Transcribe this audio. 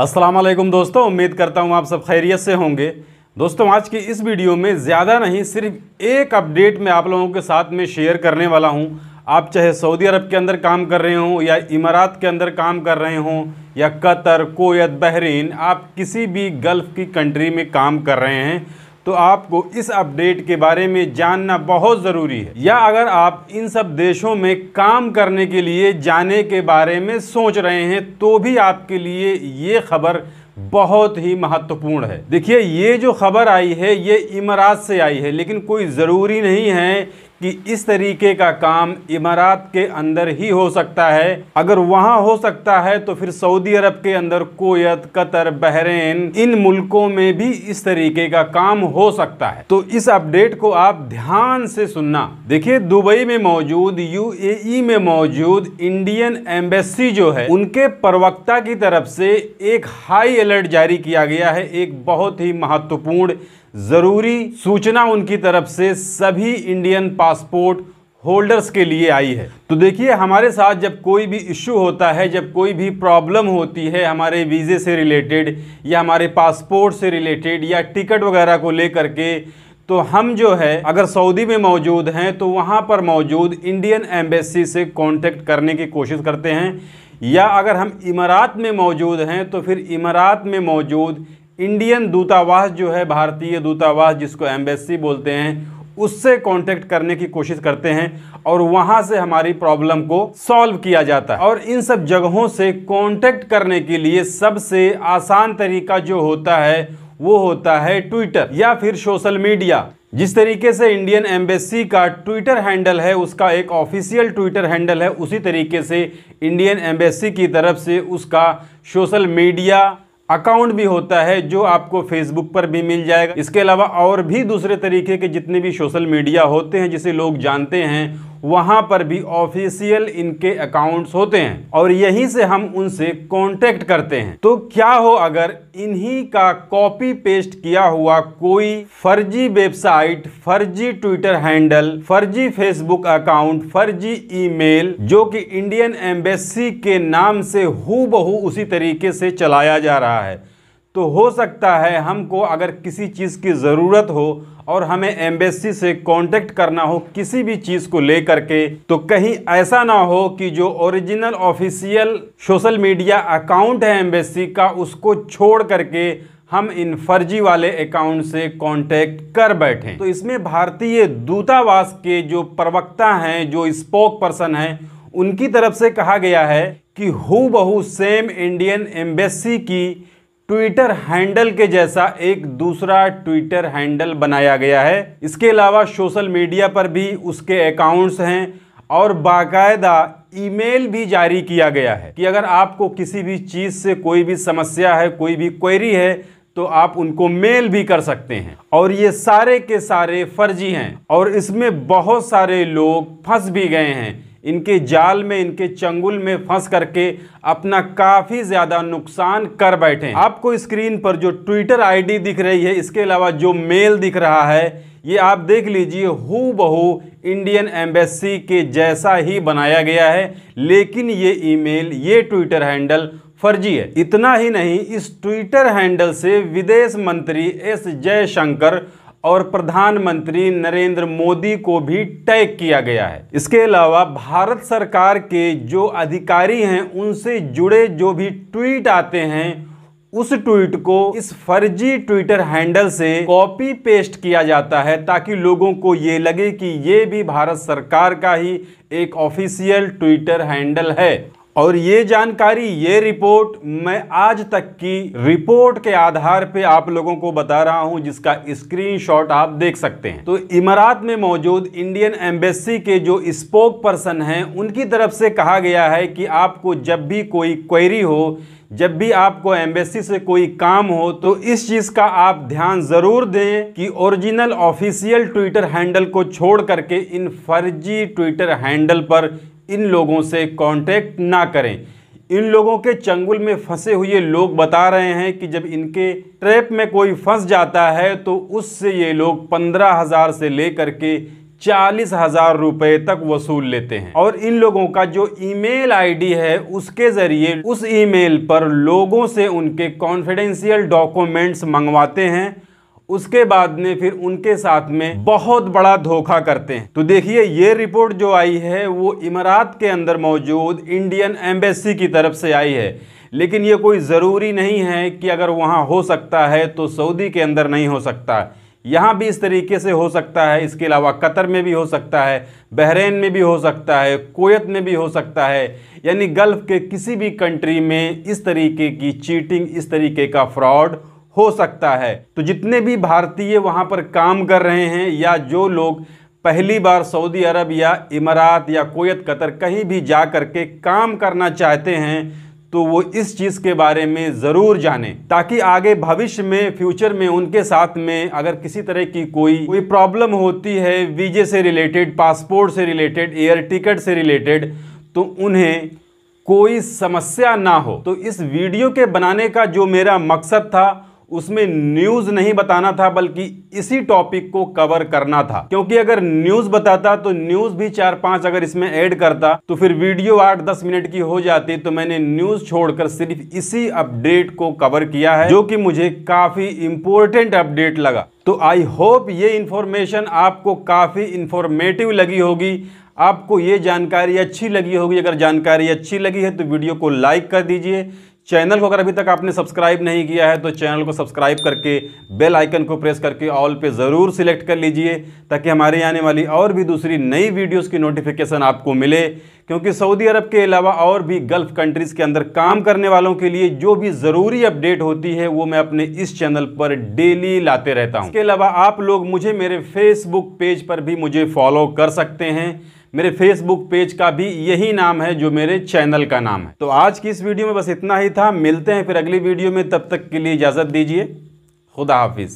वालेकुम दोस्तों उम्मीद करता हूँ आप सब खैरियत से होंगे दोस्तों आज की इस वीडियो में ज़्यादा नहीं सिर्फ एक अपडेट मैं आप लोगों के साथ में शेयर करने वाला हूँ आप चाहे सऊदी अरब के अंदर काम कर रहे हों या इमारात के अंदर काम कर रहे हों या कतर कोयत बहरीन आप किसी भी गल्फ़ की कंट्री में काम कर रहे हैं तो आपको इस अपडेट के बारे में जानना बहुत ज़रूरी है या अगर आप इन सब देशों में काम करने के लिए जाने के बारे में सोच रहे हैं तो भी आपके लिए ये खबर बहुत ही महत्वपूर्ण है देखिए ये जो खबर आई है ये इमारात से आई है लेकिन कोई ज़रूरी नहीं है कि इस तरीके का काम इमारात के अंदर ही हो सकता है अगर वहाँ हो सकता है तो फिर सऊदी अरब के अंदर कोयत कतर बहरेन इन मुल्कों में भी इस तरीके का काम हो सकता है तो इस अपडेट को आप ध्यान से सुनना देखिए दुबई में मौजूद यूएई में मौजूद इंडियन एम्बेसी जो है उनके प्रवक्ता की तरफ से एक हाई अलर्ट जारी किया गया है एक बहुत ही महत्वपूर्ण ज़रूरी सूचना उनकी तरफ से सभी इंडियन पासपोर्ट होल्डर्स के लिए आई है तो देखिए हमारे साथ जब कोई भी इश्यू होता है जब कोई भी प्रॉब्लम होती है हमारे वीज़े से रिलेटेड या हमारे पासपोर्ट से रिलेटेड या टिकट वगैरह को लेकर के तो हम जो है अगर सऊदी में मौजूद हैं तो वहाँ पर मौजूद इंडियन एम्बेसी से कांटेक्ट करने की कोशिश करते हैं या अगर हम इमारात में मौजूद हैं तो फिर इमारात में मौजूद इंडियन दूतावास जो है भारतीय दूतावास जिसको एम्बेसी बोलते हैं उससे कांटेक्ट करने की कोशिश करते हैं और वहां से हमारी प्रॉब्लम को सॉल्व किया जाता है और इन सब जगहों से कांटेक्ट करने के लिए सबसे आसान तरीका जो होता है वो होता है ट्विटर या फिर सोशल मीडिया जिस तरीके से इंडियन एम्बेसी का ट्विटर हैंडल है उसका एक ऑफिशियल ट्विटर हैंडल है उसी तरीके से इंडियन एम्बेसी की तरफ से उसका सोशल मीडिया अकाउंट भी होता है जो आपको फेसबुक पर भी मिल जाएगा इसके अलावा और भी दूसरे तरीके के जितने भी सोशल मीडिया होते हैं जिसे लोग जानते हैं वहाँ पर भी ऑफिशियल इनके अकाउंट्स होते हैं और यहीं से हम उनसे कांटेक्ट करते हैं तो क्या हो अगर इन्हीं का कॉपी पेस्ट किया हुआ कोई फर्जी वेबसाइट फर्जी ट्विटर हैंडल फर्जी फेसबुक अकाउंट फर्जी ईमेल जो कि इंडियन एम्बेसी के नाम से हु बहू उसी तरीके से चलाया जा रहा है तो हो सकता है हमको अगर किसी चीज़ की ज़रूरत हो और हमें एम्बेसी से कांटेक्ट करना हो किसी भी चीज़ को लेकर के तो कहीं ऐसा ना हो कि जो original official social media account है एम्बेसी का उसको छोड़ करके हम इन फर्जी वाले अकाउंट से कांटेक्ट कर बैठे तो इसमें भारतीय दूतावास के जो प्रवक्ता हैं जो स्पोक पर्सन हैं उनकी तरफ से कहा गया है कि हु बहु सेम इंडियन एम्बेसी की ट्विटर हैंडल के जैसा एक दूसरा ट्विटर हैंडल बनाया गया है इसके अलावा सोशल मीडिया पर भी उसके अकाउंट्स हैं और बाकायदा ईमेल भी जारी किया गया है कि अगर आपको किसी भी चीज़ से कोई भी समस्या है कोई भी क्वेरी है तो आप उनको मेल भी कर सकते हैं और ये सारे के सारे फर्जी हैं और इसमें बहुत सारे लोग फंस भी गए हैं इनके जाल में इनके चंगुल में फंस करके अपना काफ़ी ज़्यादा नुकसान कर बैठे आपको स्क्रीन पर जो ट्विटर आईडी दिख रही है इसके अलावा जो मेल दिख रहा है ये आप देख लीजिए हु बहु इंडियन एम्बेसी के जैसा ही बनाया गया है लेकिन ये ईमेल ये ट्विटर हैंडल फर्जी है इतना ही नहीं इस ट्विटर हैंडल से विदेश मंत्री एस जयशंकर और प्रधानमंत्री नरेंद्र मोदी को भी टैग किया गया है इसके अलावा भारत सरकार के जो अधिकारी हैं उनसे जुड़े जो भी ट्वीट आते हैं उस ट्वीट को इस फर्जी ट्विटर हैंडल से कॉपी पेस्ट किया जाता है ताकि लोगों को ये लगे कि ये भी भारत सरकार का ही एक ऑफिशियल ट्विटर हैंडल है और ये जानकारी ये रिपोर्ट मैं आज तक की रिपोर्ट के आधार पे आप लोगों को बता रहा हूं जिसका स्क्रीनशॉट आप देख सकते हैं तो इमारात में मौजूद इंडियन एम्बेसी के जो स्पोक पर्सन हैं उनकी तरफ से कहा गया है कि आपको जब भी कोई क्वेरी हो जब भी आपको एम्बेसी से कोई काम हो तो इस चीज़ का आप ध्यान ज़रूर दें कि ओरिजिनल ऑफिशियल ट्विटर हैंडल को छोड़ करके इन फर्जी ट्विटर हैंडल पर इन लोगों से कांटेक्ट ना करें इन लोगों के चंगुल में फंसे हुए लोग बता रहे हैं कि जब इनके ट्रैप में कोई फंस जाता है तो उससे ये लोग पंद्रह हज़ार से लेकर के चालीस हज़ार रुपये तक वसूल लेते हैं और इन लोगों का जो ईमेल आईडी है उसके ज़रिए उस ईमेल पर लोगों से उनके कॉन्फिडेंशियल डॉक्यूमेंट्स मंगवाते हैं उसके बाद में फिर उनके साथ में बहुत बड़ा धोखा करते हैं तो देखिए ये रिपोर्ट जो आई है वो इमारात के अंदर मौजूद इंडियन एम्बेसी की तरफ से आई है लेकिन ये कोई ज़रूरी नहीं है कि अगर वहाँ हो सकता है तो सऊदी के अंदर नहीं हो सकता यहाँ भी इस तरीके से हो सकता है इसके अलावा कतर में भी हो सकता है बहरेन में भी हो सकता है कोयत में भी हो सकता है यानी गल्फ़ के किसी भी कंट्री में इस तरीके की चीटिंग इस तरीके का फ्रॉड हो सकता है तो जितने भी भारतीय वहाँ पर काम कर रहे हैं या जो लोग पहली बार सऊदी अरब या इमारात या कोयत कतर कहीं भी जा कर के काम करना चाहते हैं तो वो इस चीज़ के बारे में ज़रूर जानें ताकि आगे भविष्य में फ्यूचर में उनके साथ में अगर किसी तरह की कोई कोई प्रॉब्लम होती है वीजे से रिलेटेड पासपोर्ट से रिलेटेड एयर टिकट से रिलेटेड तो उन्हें कोई समस्या ना हो तो इस वीडियो के बनाने का जो मेरा मकसद था उसमें न्यूज़ नहीं बताना था बल्कि इसी टॉपिक को कवर करना था क्योंकि अगर न्यूज़ बताता तो न्यूज़ भी चार पांच अगर इसमें ऐड करता तो फिर वीडियो आठ दस मिनट की हो जाती तो मैंने न्यूज़ छोड़कर सिर्फ इसी अपडेट को कवर किया है जो कि मुझे काफ़ी इंपॉर्टेंट अपडेट लगा तो आई होप ये इंफॉर्मेशन आपको काफ़ी इंफॉर्मेटिव लगी होगी आपको ये जानकारी अच्छी लगी होगी अगर जानकारी अच्छी लगी है तो वीडियो को लाइक कर दीजिए चैनल को अगर अभी तक आपने सब्सक्राइब नहीं किया है तो चैनल को सब्सक्राइब करके बेल आइकन को प्रेस करके ऑल पे ज़रूर सिलेक्ट कर लीजिए ताकि हमारे आने वाली और भी दूसरी नई वीडियोज़ की नोटिफिकेशन आपको मिले क्योंकि सऊदी अरब के अलावा और भी गल्फ़ कंट्रीज़ के अंदर काम करने वालों के लिए जो भी ज़रूरी अपडेट होती है वो मैं अपने इस चैनल पर डेली लाते रहता हूँ इसके अलावा आप लोग मुझे मेरे फेसबुक पेज पर भी मुझे फॉलो कर सकते हैं मेरे फेसबुक पेज का भी यही नाम है जो मेरे चैनल का नाम है तो आज की इस वीडियो में बस इतना ही था मिलते हैं फिर अगली वीडियो में तब तक के लिए इजाज़त दीजिए खुदा हाफिज़